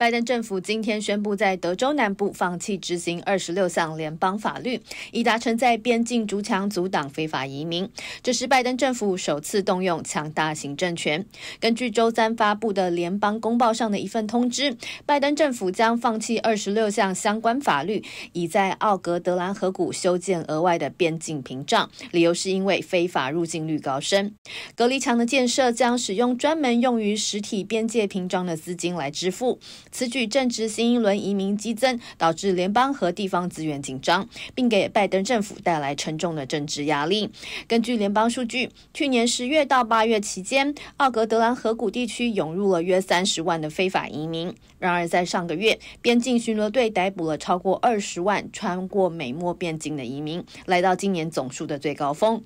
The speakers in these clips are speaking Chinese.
拜登政府今天宣布，在德州南部放弃执行二十六项联邦法律，以达成在边境筑墙阻挡非法移民。这是拜登政府首次动用强大行政权。根据周三发布的联邦公报上的一份通知，拜登政府将放弃二十六项相关法律，以在奥格德兰河谷修建额外的边境屏障。理由是因为非法入境率高升，隔离墙的建设将使用专门用于实体边界屏障的资金来支付。此举正值新一轮移民激增，导致联邦和地方资源紧张，并给拜登政府带来沉重的政治压力。根据联邦数据，去年十月到八月期间，奥格德兰河谷地区涌入了约三十万的非法移民。然而，在上个月，边境巡逻队逮捕了超过二十万穿过美墨边境的移民，来到今年总数的最高峰。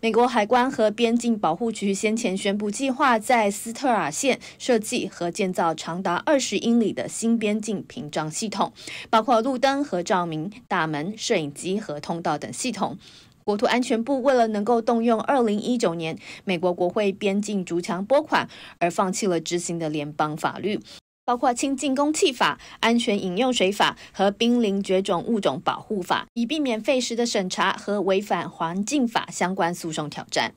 美国海关和边境保护局先前宣布计划在斯特尔县设计和建造长达二十英里的新边境屏障系统，包括路灯和照明、大门、摄影机和通道等系统。国土安全部为了能够动用2019年美国国会边境筑墙拨款，而放弃了执行的联邦法律。包括清净空气法、安全饮用水法和濒临绝种物种保护法，以避免费时的审查和违反环境法相关诉讼挑战。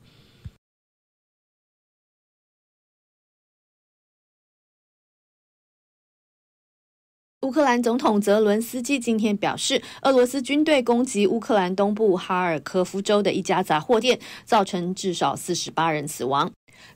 乌克兰总统泽伦斯基今天表示，俄罗斯军队攻击乌克兰东部哈尔科夫州的一家杂货店，造成至少四十八人死亡。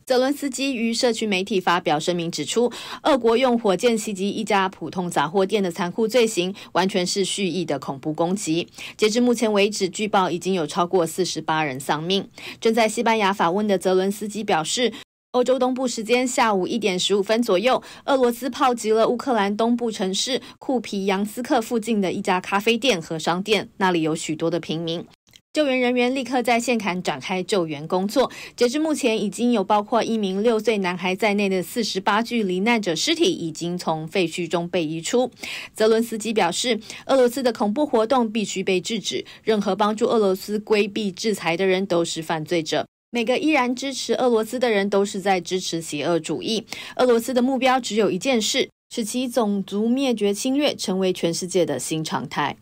泽伦斯基于社区媒体发表声明，指出，俄国用火箭袭击一家普通杂货店的残酷罪行，完全是蓄意的恐怖攻击。截至目前为止，据报已经有超过四十八人丧命。正在西班牙访问的泽伦斯基表示。欧洲东部时间下午一点十五分左右，俄罗斯炮击了乌克兰东部城市库皮扬斯克附近的一家咖啡店和商店，那里有许多的平民。救援人员立刻在现场展开救援工作。截至目前，已经有包括一名六岁男孩在内的四十八具罹难者尸体已经从废墟中被移出。泽伦斯基表示，俄罗斯的恐怖活动必须被制止，任何帮助俄罗斯规避制裁的人都是犯罪者。每个依然支持俄罗斯的人都是在支持邪恶主义。俄罗斯的目标只有一件事：使其种族灭绝侵略成为全世界的新常态。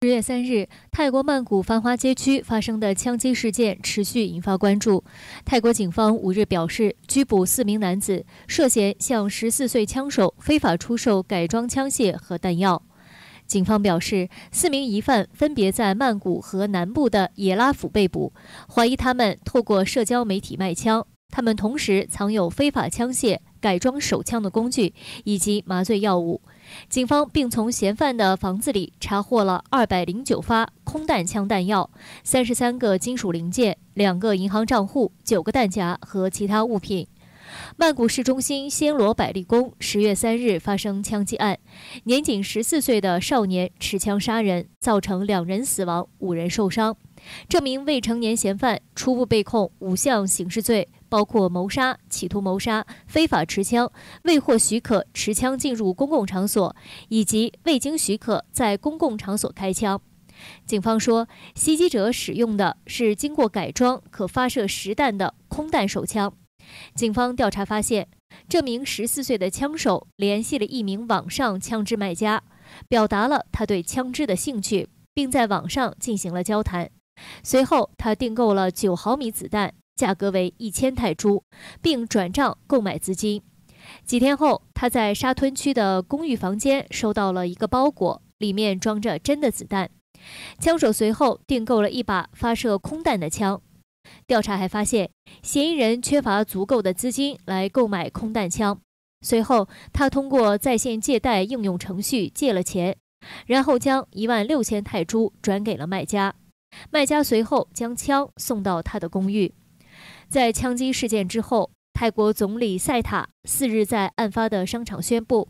十月三日，泰国曼谷繁华街区发生的枪击事件持续引发关注。泰国警方五日表示，拘捕四名男子，涉嫌向十四岁枪手非法出售改装枪械和弹药。警方表示，四名疑犯分别在曼谷和南部的野拉府被捕，怀疑他们透过社交媒体卖枪。他们同时藏有非法枪械、改装手枪的工具以及麻醉药物。警方并从嫌犯的房子里查获了二百零九发空弹枪弹药、三十三个金属零件、两个银行账户、九个弹夹和其他物品。曼谷市中心暹罗百丽宫十月三日发生枪击案，年仅十四岁的少年持枪杀人，造成两人死亡、五人受伤。这名未成年嫌犯初步被控五项刑事罪，包括谋杀、企图谋杀、非法持枪、未获许可持枪进入公共场所，以及未经许可在公共场所开枪。警方说，袭击者使用的是经过改装、可发射实弹的空弹手枪。警方调查发现，这名十四岁的枪手联系了一名网上枪支卖家，表达了他对枪支的兴趣，并在网上进行了交谈。随后，他订购了九毫米子弹，价格为一千泰铢，并转账购买资金。几天后，他在沙吞区的公寓房间收到了一个包裹，里面装着真的子弹。枪手随后订购了一把发射空弹的枪。调查还发现，嫌疑人缺乏足够的资金来购买空弹枪。随后，他通过在线借贷应用程序借了钱，然后将一万六千泰铢转给了卖家。卖家随后将枪送到他的公寓。在枪击事件之后，泰国总理赛塔四日在案发的商场宣布，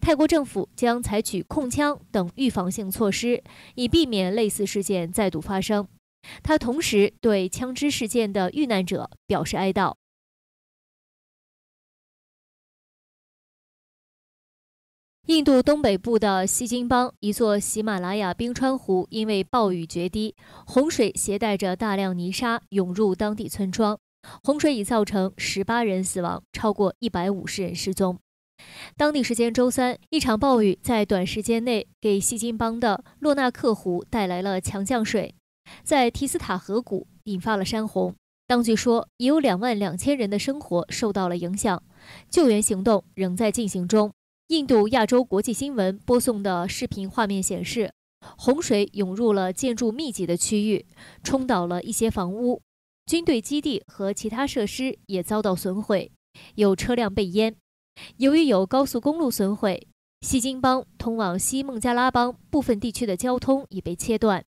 泰国政府将采取控枪等预防性措施，以避免类似事件再度发生。他同时对枪支事件的遇难者表示哀悼。印度东北部的西金邦，一座喜马拉雅冰川湖因为暴雨决堤，洪水携带着大量泥沙涌入当地村庄。洪水已造成十八人死亡，超过一百五十人失踪。当地时间周三，一场暴雨在短时间内给西金邦的洛纳克湖带来了强降水。在提斯塔河谷引发了山洪，当局说已有两万两千人的生活受到了影响，救援行动仍在进行中。印度亚洲国际新闻播送的视频画面显示，洪水涌入了建筑密集的区域，冲倒了一些房屋，军队基地和其他设施也遭到损毁，有车辆被淹。由于有高速公路损毁，西金邦通往西孟加拉邦部分地区的交通已被切断。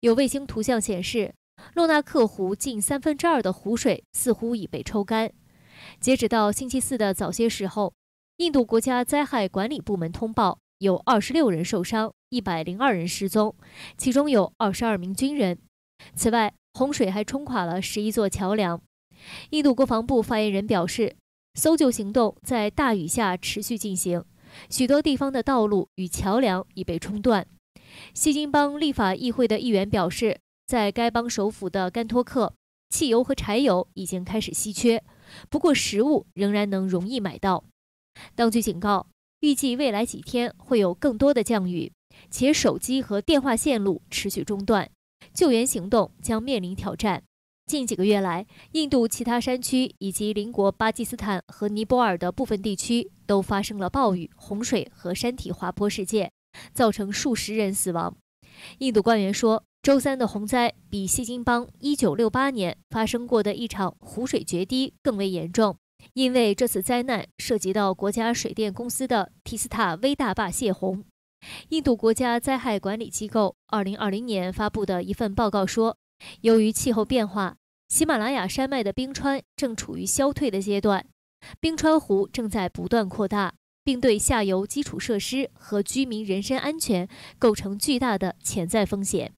有卫星图像显示，洛纳克湖近三分之二的湖水似乎已被抽干。截止到星期四的早些时候，印度国家灾害管理部门通报，有26人受伤，102人失踪，其中有22名军人。此外，洪水还冲垮了11座桥梁。印度国防部发言人表示，搜救行动在大雨下持续进行，许多地方的道路与桥梁已被冲断。西金邦立法议会的议员表示，在该邦首府的甘托克，汽油和柴油已经开始稀缺，不过食物仍然能容易买到。当局警告，预计未来几天会有更多的降雨，且手机和电话线路持续中断，救援行动将面临挑战。近几个月来，印度其他山区以及邻国巴基斯坦和尼泊尔的部分地区都发生了暴雨、洪水和山体滑坡事件。造成数十人死亡。印度官员说，周三的洪灾比锡金邦1968年发生过的一场湖水决堤更为严重，因为这次灾难涉及到国家水电公司的提斯塔威大坝泄洪。印度国家灾害管理机构2020年发布的一份报告说，由于气候变化，喜马拉雅山脉的冰川正处于消退的阶段，冰川湖正在不断扩大。并对下游基础设施和居民人身安全构成巨大的潜在风险。